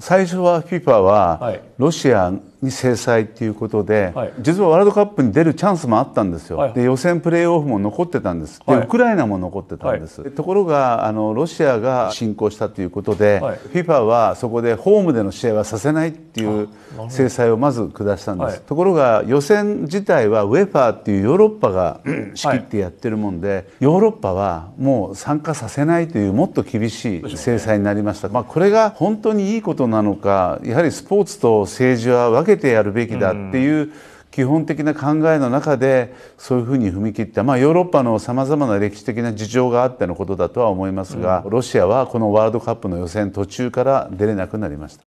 最初は FIFA はロシアに制裁っていうことで、はい、実はワールドカップに出るチャンスもあったんですよ、はい、で予選プレーオフも残ってたんです、でウクライナも残ってたんです、でところがあのロシアが侵攻したということで、FIFA はそこでホームでの試合はさせないっていう制裁をまず下したんです、ところが予選自体は UEFA っていうヨーロッパが 仕切ってやってるもんで、ヨーロッパはもう参加させないというもっと厳しい制裁になりました、まあ、これが本当にいいことなのかやはりスポーツと政治はけてやるべきだっていう基本的な考えの中でそういうふうに踏み切った、まあ、ヨーロッパのさまざまな歴史的な事情があってのことだとは思いますが、ロシアはこのワールドカップの予選途中から出れなくなりました。